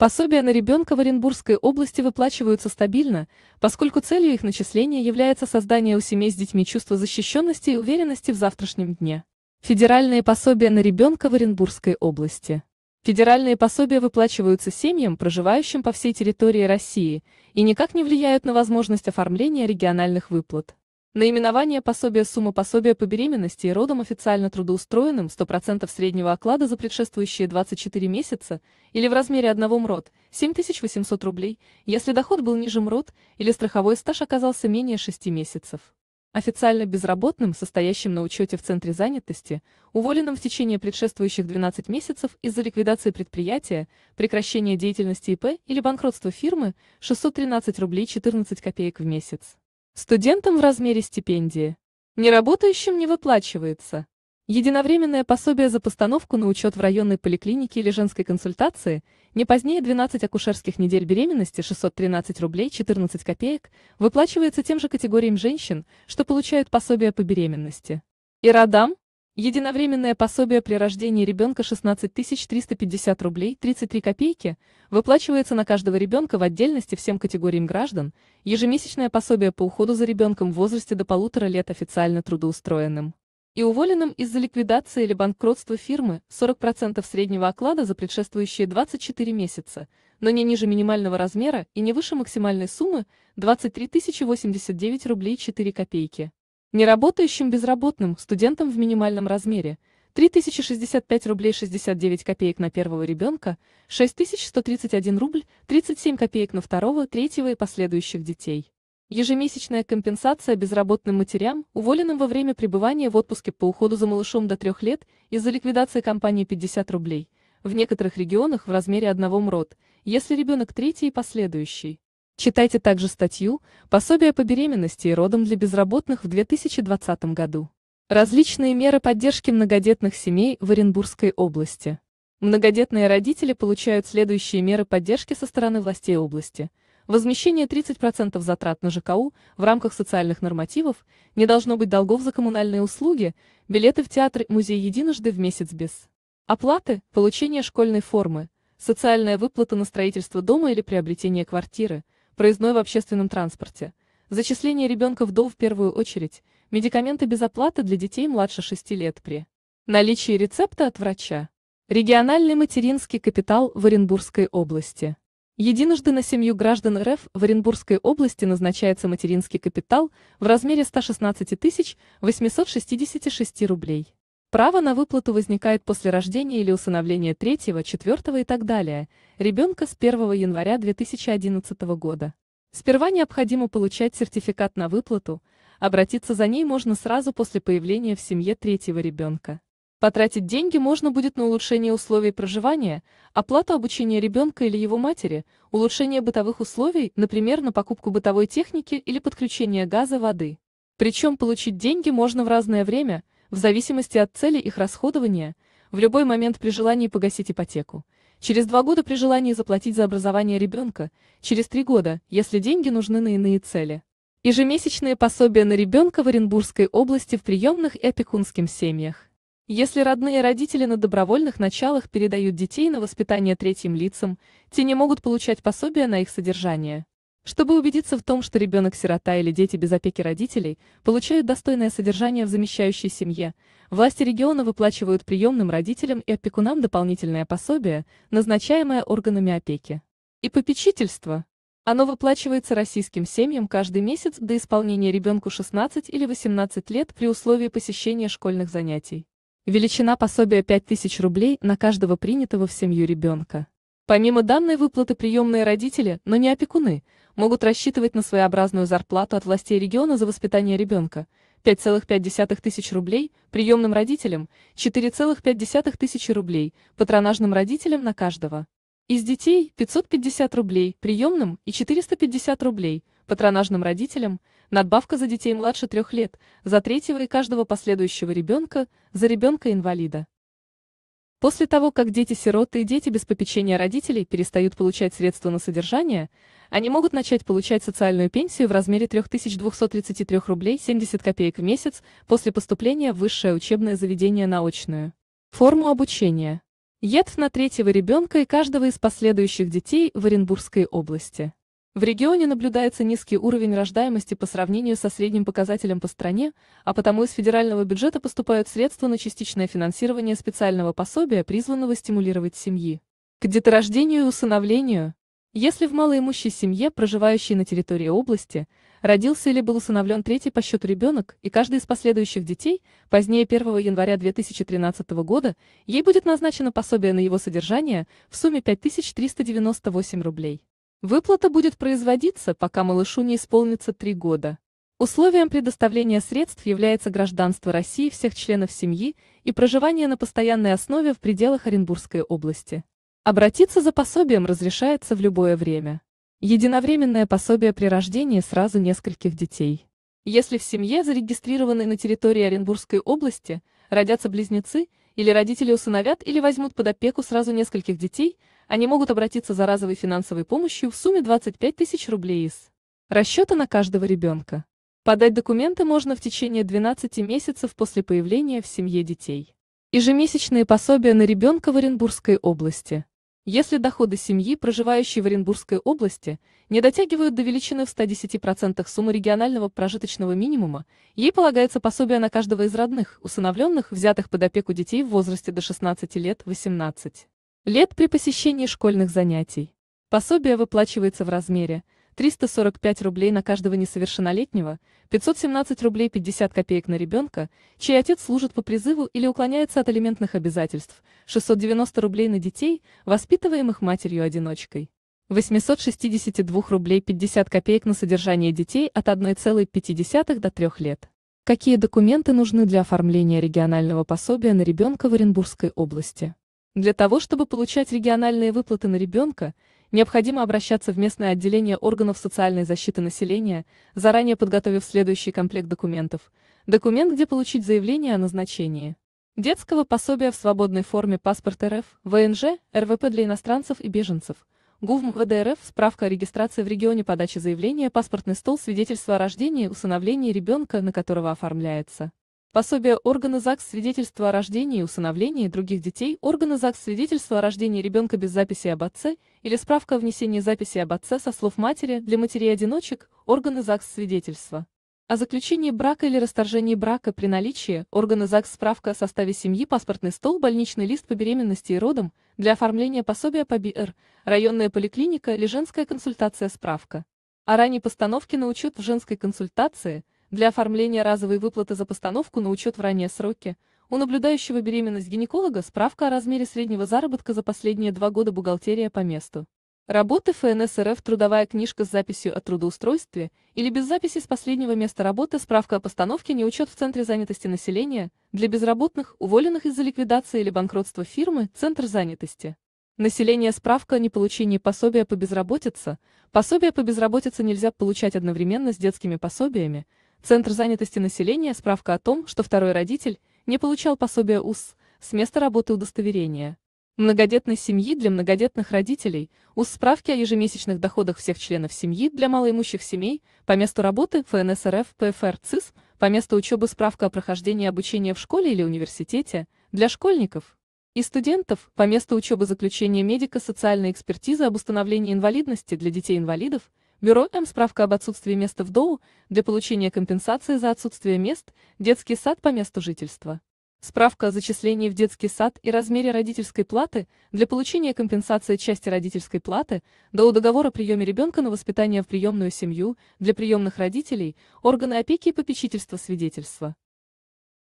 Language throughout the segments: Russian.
Пособия на ребенка в Оренбургской области выплачиваются стабильно, поскольку целью их начисления является создание у семей с детьми чувства защищенности и уверенности в завтрашнем дне. Федеральные пособия на ребенка в Оренбургской области. Федеральные пособия выплачиваются семьям, проживающим по всей территории России, и никак не влияют на возможность оформления региональных выплат. Наименование пособия сумма пособия по беременности и родам официально трудоустроенным 100% среднего оклада за предшествующие 24 месяца или в размере одного МРОД 7800 рублей, если доход был ниже МРОД или страховой стаж оказался менее 6 месяцев. Официально безработным, состоящим на учете в Центре занятости, уволенным в течение предшествующих 12 месяцев из-за ликвидации предприятия, прекращения деятельности ИП или банкротства фирмы, 613 рублей 14 копеек в месяц. Студентам в размере стипендии. Неработающим не выплачивается. Единовременное пособие за постановку на учет в районной поликлинике или женской консультации не позднее 12 акушерских недель беременности 613 рублей 14 копеек выплачивается тем же категориям женщин, что получают пособие по беременности. И родам, Единовременное пособие при рождении ребенка 16 350 рублей 33 копейки выплачивается на каждого ребенка в отдельности всем категориям граждан, ежемесячное пособие по уходу за ребенком в возрасте до полутора лет официально трудоустроенным и уволенным из-за ликвидации или банкротства фирмы 40% среднего оклада за предшествующие 24 месяца, но не ниже минимального размера и не выше максимальной суммы 23 089 рублей 4 копейки. Неработающим безработным, студентам в минимальном размере, 3065 рублей 69 копеек на первого ребенка, 6131 рубль 37 копеек на второго, третьего и последующих детей. Ежемесячная компенсация безработным матерям, уволенным во время пребывания в отпуске по уходу за малышом до трех лет из-за ликвидации компании 50 рублей, в некоторых регионах в размере одного МРОД, если ребенок третий и последующий. Читайте также статью «Пособие по беременности и родам для безработных в 2020 году». Различные меры поддержки многодетных семей в Оренбургской области. Многодетные родители получают следующие меры поддержки со стороны властей области. Возмещение 30% затрат на ЖКУ в рамках социальных нормативов, не должно быть долгов за коммунальные услуги, билеты в театр музей единожды в месяц без. Оплаты, получение школьной формы, социальная выплата на строительство дома или приобретение квартиры – проездной в общественном транспорте, зачисление ребенка в ДОУ в первую очередь, медикаменты без оплаты для детей младше 6 лет при наличии рецепта от врача, региональный материнский капитал в Оренбургской области. Единожды на семью граждан РФ в Оренбургской области назначается материнский капитал в размере 116 866 рублей. Право на выплату возникает после рождения или усыновления третьего, четвертого и так далее ребенка с 1 января 2011 года. Сперва необходимо получать сертификат на выплату, обратиться за ней можно сразу после появления в семье третьего ребенка. Потратить деньги можно будет на улучшение условий проживания, оплату обучения ребенка или его матери, улучшение бытовых условий, например, на покупку бытовой техники или подключение газа, воды. Причем получить деньги можно в разное время – в зависимости от цели их расходования, в любой момент при желании погасить ипотеку, через два года при желании заплатить за образование ребенка, через три года, если деньги нужны на иные цели. Ежемесячные пособия на ребенка в Оренбургской области в приемных и опекунским семьях. Если родные родители на добровольных началах передают детей на воспитание третьим лицам, те не могут получать пособия на их содержание. Чтобы убедиться в том, что ребенок-сирота или дети без опеки родителей получают достойное содержание в замещающей семье, власти региона выплачивают приемным родителям и опекунам дополнительное пособие, назначаемое органами опеки. И попечительство. Оно выплачивается российским семьям каждый месяц до исполнения ребенку 16 или 18 лет при условии посещения школьных занятий. Величина пособия 5000 рублей на каждого принятого в семью ребенка. Помимо данной выплаты приемные родители, но не опекуны, могут рассчитывать на своеобразную зарплату от властей региона за воспитание ребенка 5,5 тысяч рублей приемным родителям, 4,5 тысячи рублей патронажным родителям на каждого. Из детей 550 рублей приемным и 450 рублей патронажным родителям, надбавка за детей младше трех лет, за третьего и каждого последующего ребенка, за ребенка-инвалида. После того, как дети-сироты и дети без попечения родителей перестают получать средства на содержание, они могут начать получать социальную пенсию в размере 3233 рублей 70 копеек в месяц после поступления в высшее учебное заведение на очную. Форму обучения. ЕДФ на третьего ребенка и каждого из последующих детей в Оренбургской области. В регионе наблюдается низкий уровень рождаемости по сравнению со средним показателем по стране, а потому из федерального бюджета поступают средства на частичное финансирование специального пособия, призванного стимулировать семьи. К деторождению и усыновлению. Если в малоимущей семье, проживающей на территории области, родился или был усыновлен третий по счету ребенок, и каждый из последующих детей, позднее 1 января 2013 года, ей будет назначено пособие на его содержание в сумме 5398 рублей. Выплата будет производиться, пока малышу не исполнится три года. Условием предоставления средств является гражданство России всех членов семьи и проживание на постоянной основе в пределах Оренбургской области. Обратиться за пособием разрешается в любое время. Единовременное пособие при рождении сразу нескольких детей. Если в семье, зарегистрированной на территории Оренбургской области, родятся близнецы – или родители усыновят или возьмут под опеку сразу нескольких детей, они могут обратиться за разовой финансовой помощью в сумме 25 тысяч рублей из расчета на каждого ребенка. Подать документы можно в течение 12 месяцев после появления в семье детей. Ежемесячные пособия на ребенка в Оренбургской области – если доходы семьи, проживающей в Оренбургской области, не дотягивают до величины в 110% суммы регионального прожиточного минимума, ей полагается пособие на каждого из родных, усыновленных, взятых под опеку детей в возрасте до 16 лет, 18 лет при посещении школьных занятий. Пособие выплачивается в размере – 345 рублей на каждого несовершеннолетнего, 517 рублей 50 копеек на ребенка, чей отец служит по призыву или уклоняется от алиментных обязательств, 690 рублей на детей, воспитываемых матерью-одиночкой. 862 рублей 50 копеек на содержание детей от 1,5 до 3 лет. Какие документы нужны для оформления регионального пособия на ребенка в Оренбургской области? Для того, чтобы получать региональные выплаты на ребенка, необходимо обращаться в местное отделение органов социальной защиты населения, заранее подготовив следующий комплект документов. Документ, где получить заявление о назначении. Детского пособия в свободной форме паспорт РФ, ВНЖ, РВП для иностранцев и беженцев. ГУВ МВД РФ, справка о регистрации в регионе подачи заявления, паспортный стол, свидетельство о рождении, усыновлении ребенка, на которого оформляется. Пособие органа ЗАГС свидетельства о рождении и усыновлении других детей, органа ЗАГС свидетельство о рождении ребенка без записи об отце или справка о внесении записи об отце со слов матери для матерей-одиночек, органы ЗАГС свидетельства. О заключении брака или расторжении брака при наличии органа ЗАГС справка о составе семьи, паспортный стол, больничный лист по беременности и родам для оформления пособия по БР, районная поликлиника или женская консультация справка. О ранней постановке на учет в женской консультации – для оформления разовой выплаты за постановку на учет в ранние сроки у наблюдающего беременность гинеколога справка о размере среднего заработка за последние два года бухгалтерия по месту. Работы ФНС РФ, трудовая книжка с записью о трудоустройстве или без записи с последнего места работы, справка о постановке не учет в Центре занятости населения, для безработных, уволенных из-за ликвидации или банкротства фирмы, Центр занятости. Население справка о неполучении пособия по безработице. Пособие по безработице нельзя получать одновременно с детскими пособиями, Центр занятости населения, справка о том, что второй родитель не получал пособия УС, с места работы удостоверения. Многодетной семьи для многодетных родителей, УС справки о ежемесячных доходах всех членов семьи для малоимущих семей, по месту работы ФНС РФ, ПФР, ЦИС, по месту учебы справка о прохождении обучения в школе или университете, для школьников и студентов, по месту учебы заключения медика социальной экспертизы об установлении инвалидности для детей-инвалидов, Бюро М. Справка об отсутствии места в ДОУ для получения компенсации за отсутствие мест, детский сад по месту жительства. Справка о зачислении в детский сад и размере родительской платы для получения компенсации части родительской платы до договора о приеме ребенка на воспитание в приемную семью для приемных родителей, органы опеки и попечительства свидетельства.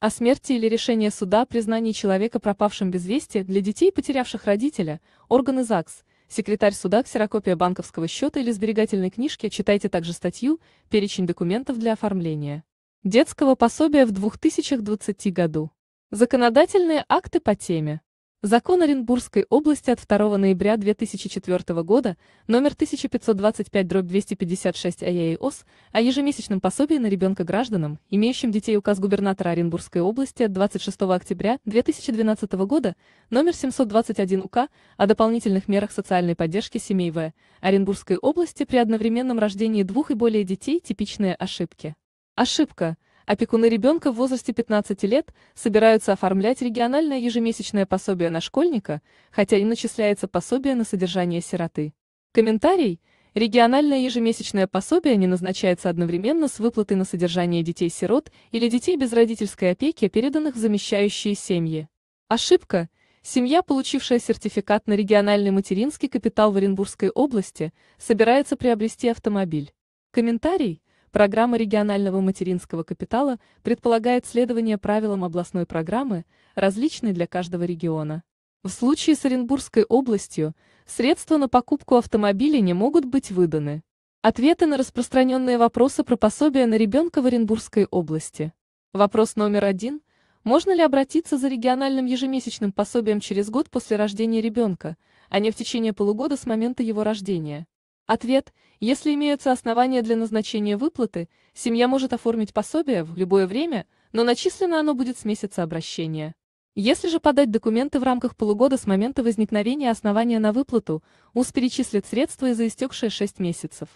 О смерти или решение суда о признании человека пропавшим без вести для детей, потерявших родителя, органы ЗАГС – секретарь суда, ксерокопия банковского счета или сберегательной книжки, читайте также статью «Перечень документов для оформления». Детского пособия в 2020 году. Законодательные акты по теме. Закон Оренбургской области от 2 ноября 2004 года номер 1525-256 АЕИОС о ежемесячном пособии на ребенка гражданам, имеющим детей указ губернатора Оренбургской области от 26 октября 2012 года номер 721 УК о дополнительных мерах социальной поддержки семей В. Оренбургской области при одновременном рождении двух и более детей типичные ошибки. Ошибка – Опекуны ребенка в возрасте 15 лет собираются оформлять региональное ежемесячное пособие на школьника, хотя им начисляется пособие на содержание сироты. Комментарий. Региональное ежемесячное пособие не назначается одновременно с выплатой на содержание детей-сирот или детей без родительской опеки, переданных в замещающие семьи. Ошибка. Семья, получившая сертификат на региональный материнский капитал в Оренбургской области, собирается приобрести автомобиль. Комментарий. Программа регионального материнского капитала предполагает следование правилам областной программы, различной для каждого региона. В случае с Оренбургской областью средства на покупку автомобиля не могут быть выданы. Ответы на распространенные вопросы про пособие на ребенка в Оренбургской области. Вопрос номер один. Можно ли обратиться за региональным ежемесячным пособием через год после рождения ребенка, а не в течение полугода с момента его рождения? Ответ. Если имеются основания для назначения выплаты, семья может оформить пособие в любое время, но начислено оно будет с месяца обращения. Если же подать документы в рамках полугода с момента возникновения основания на выплату, УС перечислит средства и за истекшие 6 месяцев.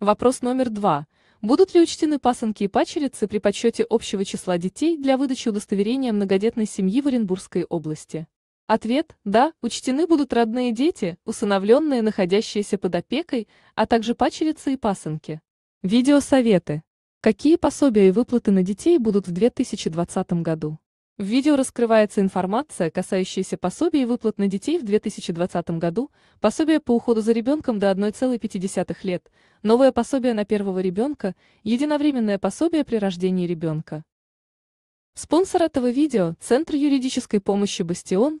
Вопрос номер два. Будут ли учтены пасынки и пачерицы при подсчете общего числа детей для выдачи удостоверения многодетной семьи в Оренбургской области? Ответ – да, учтены будут родные дети, усыновленные, находящиеся под опекой, а также пачерицы и пасынки. Видеосоветы. Какие пособия и выплаты на детей будут в 2020 году? В видео раскрывается информация, касающаяся пособий и выплат на детей в 2020 году, пособие по уходу за ребенком до 1,5 лет, новое пособие на первого ребенка, единовременное пособие при рождении ребенка. Спонсор этого видео – Центр юридической помощи «Бастион»,